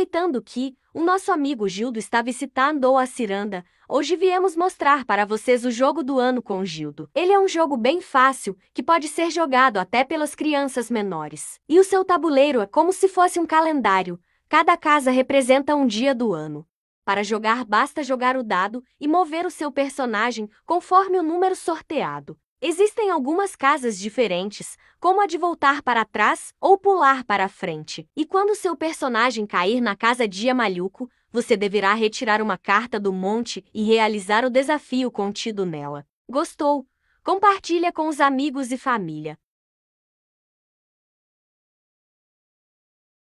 Aproveitando que o nosso amigo Gildo está visitando a Ciranda, hoje viemos mostrar para vocês o jogo do ano com Gildo. Ele é um jogo bem fácil, que pode ser jogado até pelas crianças menores. E o seu tabuleiro é como se fosse um calendário, cada casa representa um dia do ano. Para jogar, basta jogar o dado e mover o seu personagem conforme o número sorteado. Existem algumas casas diferentes, como a de voltar para trás ou pular para frente. E quando seu personagem cair na casa de Amalhuco, você deverá retirar uma carta do monte e realizar o desafio contido nela. Gostou? Compartilha com os amigos e família.